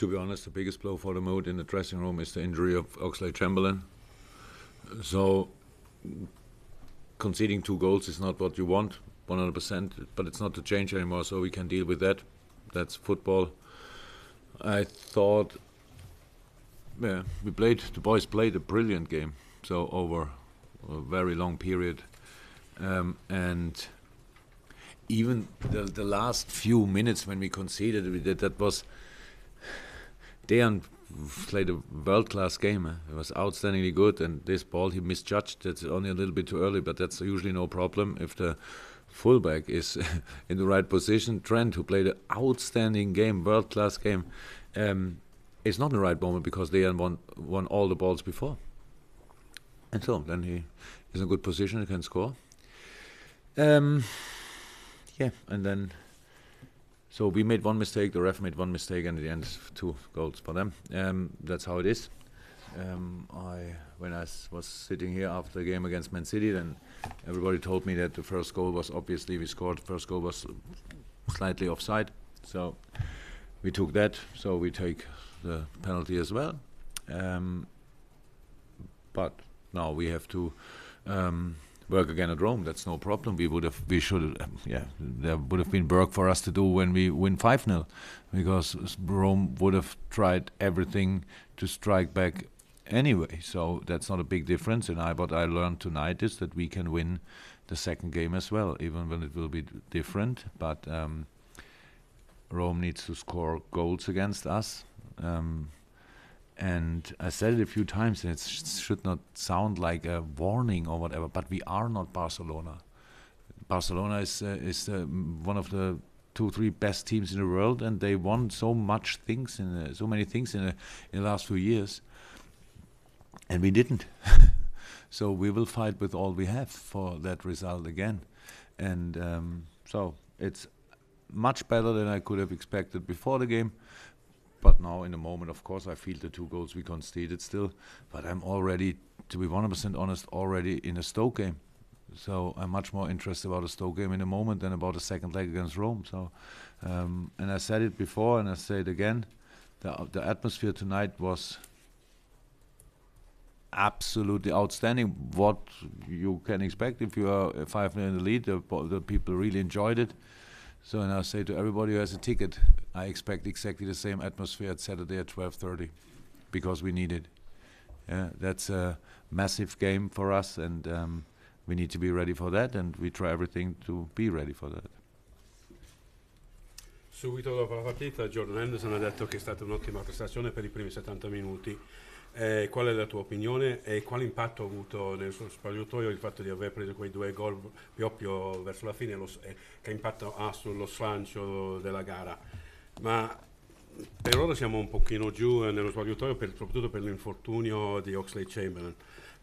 to be honest, the biggest blow for the mood in the dressing room is the injury of Oxley Chamberlain. So conceding two goals is not what you want, 100%, but it's not to change anymore, so we can deal with that. That's football. I thought, yeah, we played, the boys played a brilliant game, so over a very long period. Um, and even the, the last few minutes when we conceded, did, that was Dejan played a world class game. It eh? was outstandingly good, and this ball he misjudged. It's only a little bit too early, but that's usually no problem if the fullback is in the right position. Trent, who played an outstanding game, world class game, um, is not in the right moment because Dejan won won all the balls before, and so then he is in a good position. He can score. Um, yeah, and then so we made one mistake, the ref made one mistake, and at the end, two goals for them. Um, that's how it is. Um, I when I was sitting here after the game against Man City, then everybody told me that the first goal was obviously we scored. First goal was slightly offside, so we took that. So we take the penalty as well. Um, but now we have to. Um, work again at Rome. That's no problem. We would have, we should, yeah, there would have been work for us to do when we win 5 0, because Rome would have tried everything to strike back anyway. So that's not a big difference. And I, what I learned tonight is that we can win the second game as well, even when it will be different. But um, Rome needs to score goals against us. Um, and I said it a few times, and it sh- should not sound like a warning or whatever. But we are not Barcelona. Barcelona is uh, is uh, one of the two three best teams in the world, and they won so much things in the, uh, so many things in the, uh, in the last few years, and we didn't. so we will fight with all we have for that result again, and um, so it's much better than I could have expected before the game. But now, in the moment, of course, I feel the two goals we conceded still. But I'm already, to be 100% honest, already in a Stoke game. So I'm much more interested about a Stoke game in a moment than about the second leg against Rome. So, um, and I said it before, and I say it again. The, the atmosphere tonight was absolutely outstanding. What you can expect if you are five 0 in the lead, the, the people really enjoyed it. So, and I say to everybody who has a ticket, I expect exactly the same atmosphere at Saturday at 12:30, because we need it. Yeah, that's a massive game for us, and um, we need to be ready for that, and we try everything to be ready for that. Subito dopo la partita Jordan Henderson ha detto che è stata un'ottima prestazione per i primi 70 minuti Eh, qual è la tua opinione e quale impatto ha avuto nel suo spogliatoio il fatto di aver preso quei due gol Pioppio verso la fine lo, eh, che impatto ha sullo slancio della gara ma per ora siamo un pochino giù eh, nello spogliatoio per, soprattutto per l'infortunio di Oxley Chamberlain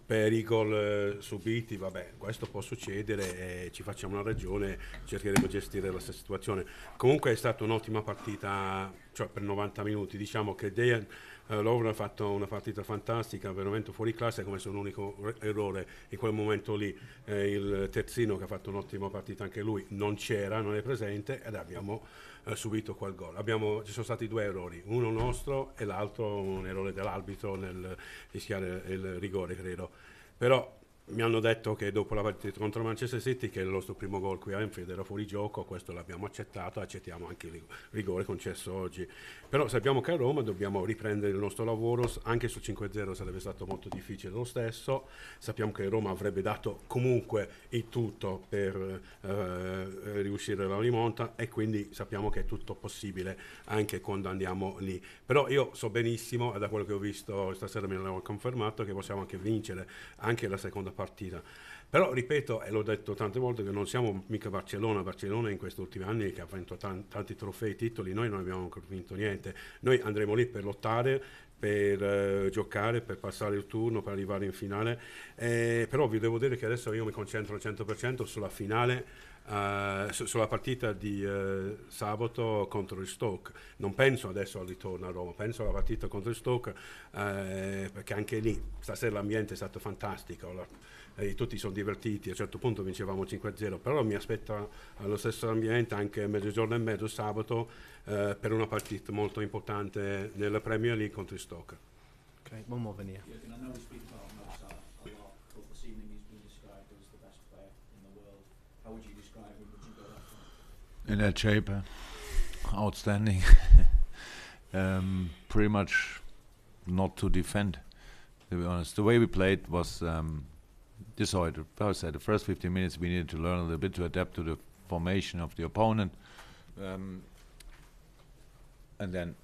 pericoli eh, subiti, vabbè, questo può succedere, e ci facciamo una ragione, cercheremo di gestire la situazione. Comunque è stata un'ottima partita, cioè per 90 minuti, diciamo che Dejan eh, Lovren ha fatto una partita fantastica, veramente fuori classe, come se un unico er-, errore in quel momento lì, eh, il terzino che ha fatto un'ottima partita anche lui non c'era, non è presente ed abbiamo eh, subito quel gol. Abbiamo, ci sono stati due errori, uno nostro e l'altro un errore dell'arbitro nel rischiare il rigore, credo. Però mi hanno detto che dopo la partita contro Manchester City che il nostro primo gol qui a Enfield era fuori gioco, questo l'abbiamo accettato, accettiamo anche il rigore concesso oggi. Però sappiamo che a Roma dobbiamo riprendere il nostro lavoro, anche sul 5-0 sarebbe stato molto difficile lo stesso, sappiamo che Roma avrebbe dato comunque il tutto per eh, riuscire alla rimonta e quindi sappiamo che è tutto possibile anche quando andiamo lì. Però io so benissimo, da quello che ho visto stasera me l'hanno confermato, che possiamo anche vincere anche la seconda partita partita. Però, ripeto, e l'ho detto tante volte, che non siamo mica Barcellona. Barcellona in questi ultimi anni che ha vinto tanti, tanti trofei, titoli, noi non abbiamo ancora vinto niente. Noi andremo lì per lottare, per eh, giocare, per passare il turno, per arrivare in finale. Eh, però vi devo dire che adesso io mi concentro al 100% sulla finale Uh, su- sulla partita di uh, sabato contro il Stoke. Non penso adesso al ritorno a Roma, penso alla partita contro il Stoke, uh, perché anche lì stasera l'ambiente è stato fantastico. La, eh, tutti sono divertiti, a un certo punto vincevamo 5-0, però mi aspetta allo stesso ambiente anche mezzogiorno e mezzo sabato per una partita molto importante nella Premier League contro il Stoke. Ok, one more venire. in that shape. outstanding. um, pretty much not to defend, to be honest. The way we played was um, this I said the first 15 minutes we needed to learn a little bit to adapt to the formation of the opponent. Um, and then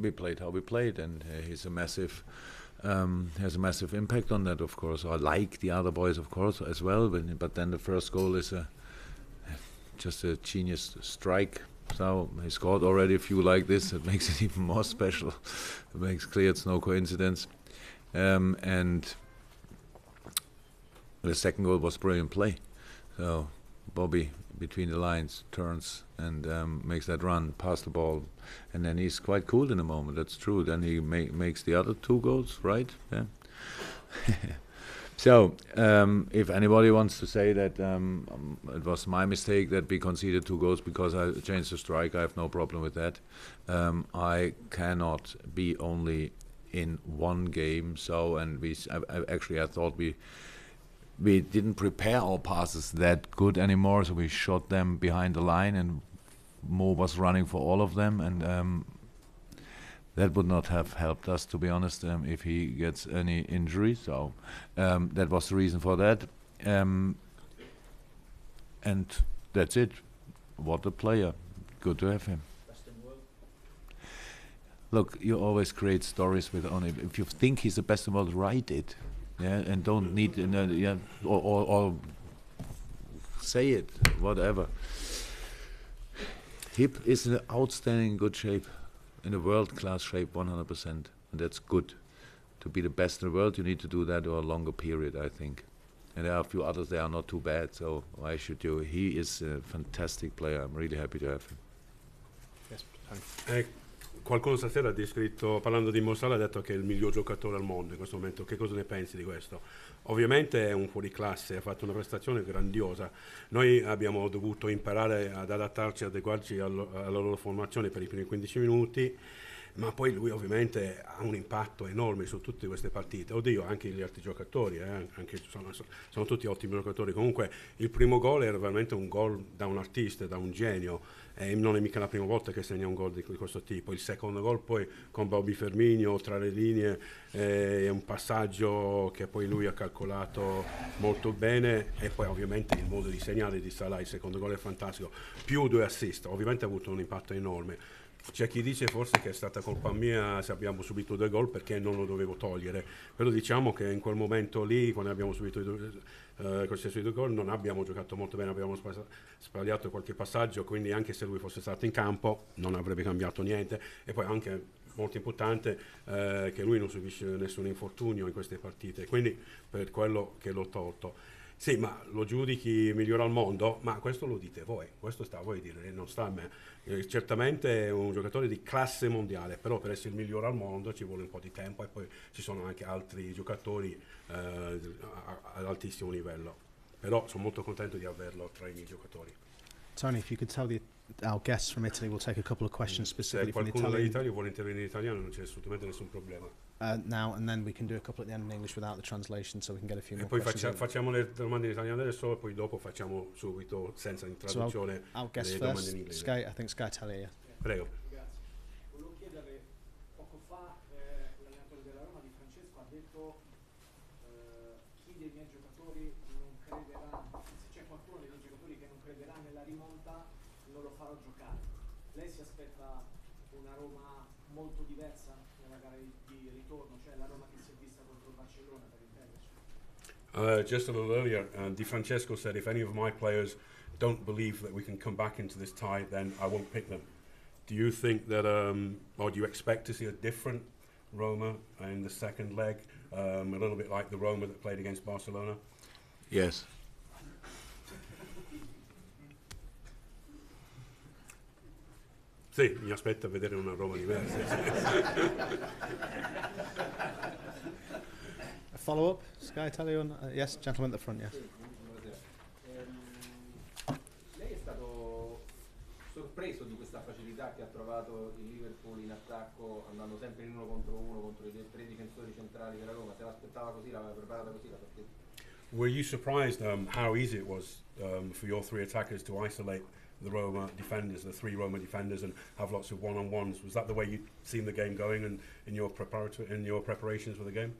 we played how we played, and uh, he's a massive. Um, has a massive impact on that, of course. I like the other boys, of course, as well. But, but then the first goal is a just a genius strike. So he scored already a few like this. It makes it even more special. it makes clear it's no coincidence. Um, and the second goal was brilliant play. So Bobby between the lines turns and um, makes that run, pass the ball, and then he's quite cool in a moment. That's true. Then he ma makes the other two goals, right? Yeah. So, um, if anybody wants to say that um, um, it was my mistake that we conceded two goals because I changed the strike, I have no problem with that. Um, I cannot be only in one game. So, and we actually I thought we we didn't prepare our passes that good anymore. So we shot them behind the line, and Mo was running for all of them, and um, that would not have helped us, to be honest, um, if he gets any injury. So um, that was the reason for that. Um, and that's it. What a player. Good to have him. Look, you always create stories with only. If you think he's the best in the world, write it. Yeah, and don't need, you know, yeah, or, or, or say it, whatever. Hip is in outstanding good shape in a world-class shape 100%, and that's good. To be the best in the world, you need to do that over a longer period, I think. And there are a few others that are not too bad, so why should you? He is a fantastic player. I'm really happy to have him. Yes, qualcuno stasera ha descritto, parlando di Mossala, ha detto che è il miglior giocatore al mondo in questo momento. Che cosa ne pensi di questo? Ovviamente è un fuoriclasse, ha fatto una prestazione grandiosa. Noi abbiamo dovuto imparare ad adattarci, adeguarci alla loro formazione per i primi 15 minuti ma poi lui ovviamente ha un impatto enorme su tutte queste partite, oddio anche gli altri giocatori, eh, anche, sono, sono, tutti ottimi giocatori, comunque il primo gol era veramente un gol da un artista, da un genio, eh, non è mica la prima volta che segna un gol di, questo tipo, il secondo gol poi con Bobby Fermigno tra le linee eh, è un passaggio che poi lui ha calcolato molto bene e poi ovviamente il modo di segnare di Salah, il secondo gol è fantastico, più due assist, ovviamente ha avuto un impatto enorme. C'è chi dice forse che è stata colpa mia se abbiamo subito due gol perché non lo dovevo togliere, però diciamo che in quel momento lì, quando abbiamo subito i due, eh, i due gol, non abbiamo giocato molto bene, abbiamo sbagliato qualche passaggio, quindi anche se lui fosse stato in campo non avrebbe cambiato niente e poi anche molto importante eh, che lui non subisce nessun infortunio in queste partite, quindi per quello che l'ho tolto. Sì, ma lo giudichi migliore al mondo? Ma questo lo dite voi, questo sta a voi dire, non sta a me. Eh, certamente è un giocatore di classe mondiale, però per essere il migliore al mondo ci vuole un po' di tempo e poi ci sono anche altri giocatori eh, ad altissimo livello. Però sono molto contento di averlo tra i miei giocatori. Tony, if you could tell the our guests from Italy will take a couple of questions mm. specifically from Italian. vuole intervenire in italiano non c'è assolutamente nessun problema. Uh, now and then we can do a couple at the end in English without the translation so we can get a few e more poi faccia, facciamo le domande in italiano adesso e poi dopo facciamo subito senza in traduzione so le first, domande in inglese. Sky, I think Sky Italia. Prego. Uh, just a little earlier, uh, Di Francesco said, if any of my players don't believe that we can come back into this tie, then I won't pick them. Do you think that, um, or do you expect to see a different Roma in the second leg, um, a little bit like the Roma that played against Barcelona? Yes. Sì, mi aspetto a vedere una Roma diversa. follow up? Sky Tally Uh, yes, gentleman at the front, yes. sorpreso di questa facilità che ha trovato il Liverpool in attacco andando sempre in uno contro uno contro i tre difensori centrali della Roma se l'aspettava così l'aveva preparata così la partita Were you surprised um, how easy it was um, for your three attackers to isolate the Roma defenders, the three Roma defenders, and have lots of one-on-ones? Was that the way you seen the game going, and in your preparatory, in your preparations for the game?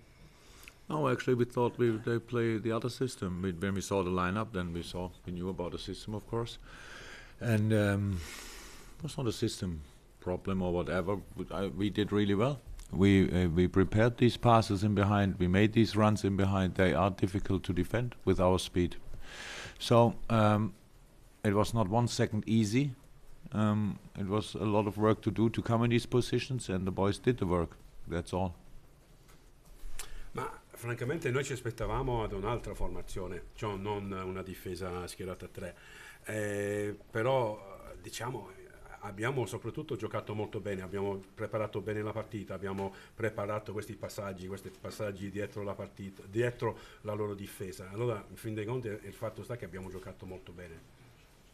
Oh, actually, we thought we they play the other system. We, when we saw the lineup, then we saw we knew about the system, of course, and um, it was not a system problem or whatever. I, we did really well. We uh, we prepared these passes in behind. We made these runs in behind. They are difficult to defend with our speed. So um, it was not one second easy. Um, it was a lot of work to do to come in these positions, and the boys did the work. That's all. Matt, francamente noi ci aspettavamo ad un'altra formazione, cioè non una difesa schierata a tre, eh, però diciamo abbiamo soprattutto giocato molto bene, abbiamo preparato bene la partita, abbiamo preparato questi passaggi, questi passaggi dietro la partita, dietro la loro difesa. Allora, in fin dei conti, il fatto sta che abbiamo giocato molto bene,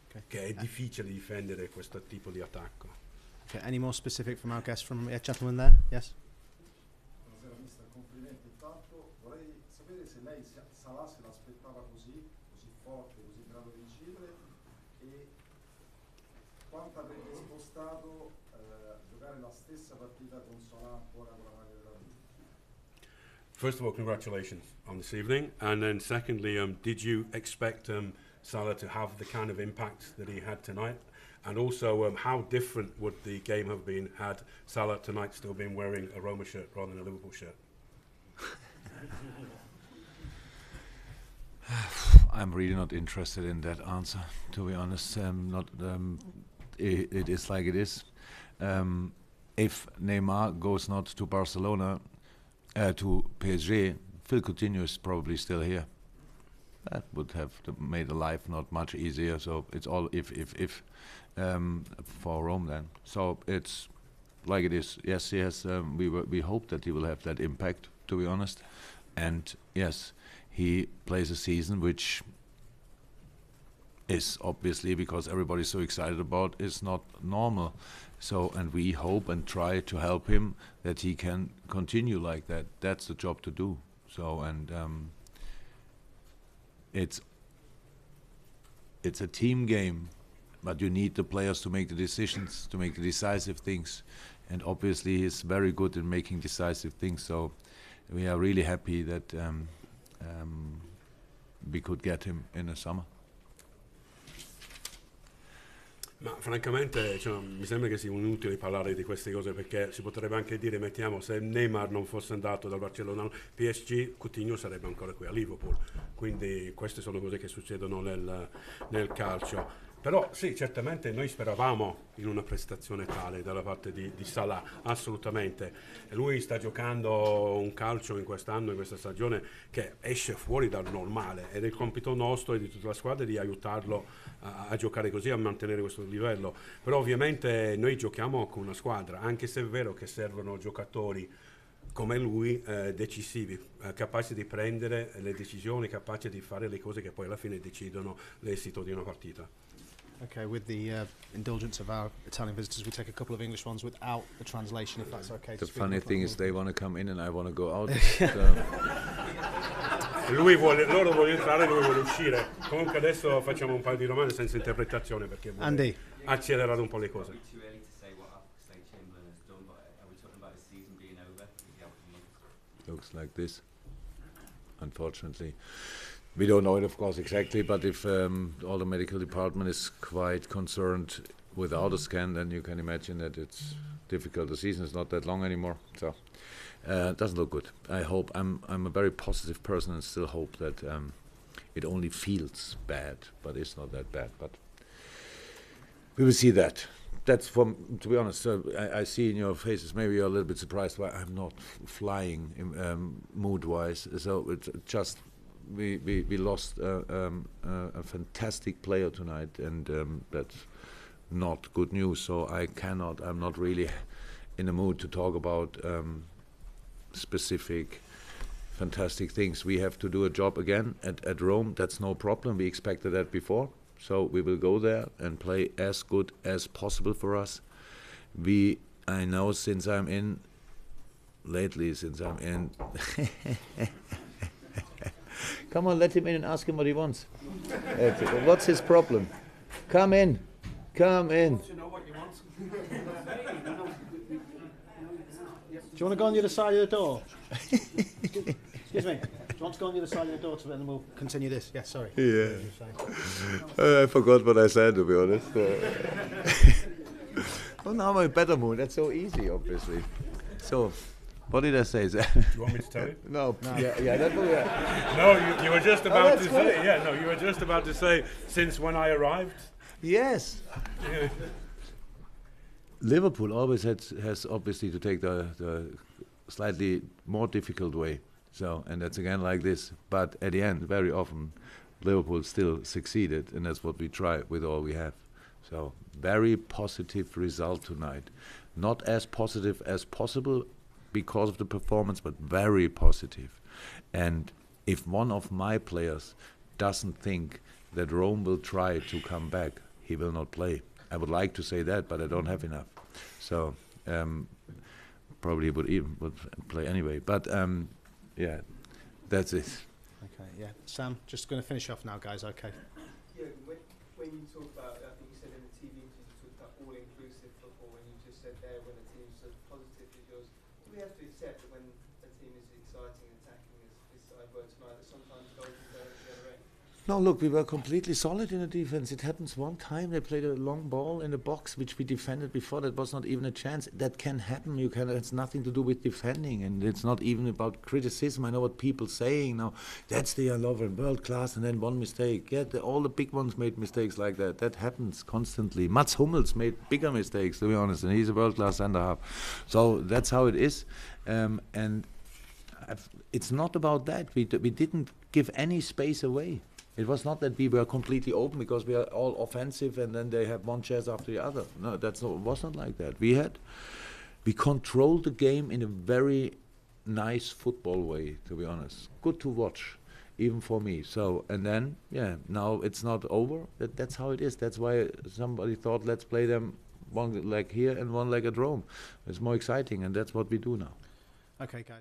okay. che è difficile difendere questo tipo di attacco. Okay, any more specific from our guest from yeah, gentleman there? Yes. Stato eh, giocare la stessa partita con ancora con la maglia della First of all, congratulations on this evening. And then, secondly, um, did you expect um, Salah to have the kind of impact that he had tonight? And also, um, how different would the game have been had Salah tonight still been wearing a Roma shirt rather than a Liverpool shirt? I'm really not interested in that answer, to be honest. Um, not um, it, it is like it is. Um, if Neymar goes not to Barcelona, uh, to PSG, Phil Coutinho is probably still here. That would have made the life not much easier. So it's all if if if um, for Rome then. So it's like it is. Yes, yes. Um, we we hope that he will have that impact. To be honest, and yes, he plays a season which is obviously because everybody's so excited about is not normal. So, and we hope and try to help him that he can continue like that. That's the job to do. So, and um, it's it's a team game, but you need the players to make the decisions, to make the decisive things, and obviously he's very good in making decisive things. So, we are really happy that um, um, we could get him in the summer. Ma francamente cioè, mi sembra che sia inutile parlare di queste cose perché si potrebbe anche dire, mettiamo, se Neymar non fosse andato dal Barcellona PSG, Coutinho sarebbe ancora qui a Liverpool. Quindi queste sono cose che succedono nel, nel calcio. Però sì, certamente noi speravamo in una prestazione tale dalla parte di, di Salah, assolutamente. Lui sta giocando un calcio in quest'anno, in questa stagione, che esce fuori dal normale ed è il compito nostro e di tutta la squadra di aiutarlo a, a giocare così, a mantenere questo livello. Però ovviamente noi giochiamo con una squadra, anche se è vero che servono giocatori come lui eh, decisivi, eh, capaci di prendere le decisioni, capaci di fare le cose che poi alla fine decidono l'esito di una partita. Okay, with the uh, indulgence of our Italian visitors, we take a couple of English ones without the translation, if that's okay. The funny thing is, they want to come in and I want to go out. Lui vuole, loro vogliono entrare, lui vuole uscire. Comunque adesso facciamo un paio di domande senza interpretazione perché vuole Andy. accelerare un po' le cose. Looks like this, unfortunately. We don't know it, of course, exactly, but if um, all the medical department is quite concerned without a scan, then you can imagine that it's difficult. The season is not that long anymore, so uh, it doesn't look good. I hope I'm I'm a very positive person and still hope that um, it only feels bad, but it's not that bad. But we will see that. That's from to be honest. Uh, I, I, see in your faces. Maybe you're a little bit surprised why I'm not flying um, mood-wise. So it's just we, we, we lost uh, um, uh, a fantastic player tonight, and um, that's not good news. So I cannot, I'm not really in the mood to talk about um, specific fantastic things. We have to do a job again at, at Rome. That's no problem. We expected that before. So we will go there and play as good as possible for us. We, I know since I'm in, lately since I'm in. Come on, let him in and ask him what he wants. What's his problem? Come in. Come in. Do you want to go on the other side of the door? Excuse me. Do you want to go on the other side of the door to then we'll continue this? Yeah, sorry. Yeah. Uh, I forgot what I said, to be honest. Uh, well, now I'm in better mood. That's so easy, obviously. So. What did I say? Do you want me to tell you? no. no. Yeah, yeah, yeah. no, you, you, were just oh, about oh, to say. Yeah, no, you were just about to say since when I arrived. Yes. Liverpool always has, has obviously to take the, the slightly more difficult way. So, and that's again like this. But at the end, very often, Liverpool still succeeded, and that's what we try with all we have. So, very positive result tonight. Not as positive as possible, because of the performance, but very positive. And if one of my players doesn't think that Rome will try to come back, he will not play. I would like to say that, but I don't have enough. So um, probably would even would play anyway. But um, yeah, that's it. Okay, yeah. Sam, just going to finish off now, guys. Okay. Yeah, when, when you talk about, I think you said in the TV interview, you talked about all-inclusive football, and you just said there when the team's as positive as yours we have to accept that when a team is exciting and attacking as this side were tonight, that sometimes goals are no, look, we were completely solid in the defense. It happens one time they played a long ball in the box, which we defended before. That was not even a chance. That can happen. You can. It's nothing to do with defending, and it's not even about criticism. I know what people saying now. That's the Lover world class, and then one mistake. Yeah, the, all the big ones made mistakes like that. That happens constantly. Mats Hummels made bigger mistakes, to be honest, and he's a world class centre half. So that's how it is, um, and. I've, it's not about that. We, we didn't give any space away. It was not that we were completely open because we are all offensive and then they have one chance after the other. No, that's not, it was not like that. We had, we controlled the game in a very nice football way, to be honest. Good to watch, even for me. So, and then, yeah, now it's not over. That, that's how it is. That's why somebody thought, let's play them one leg here and one leg at Rome. It's more exciting, and that's what we do now. Okay, guys.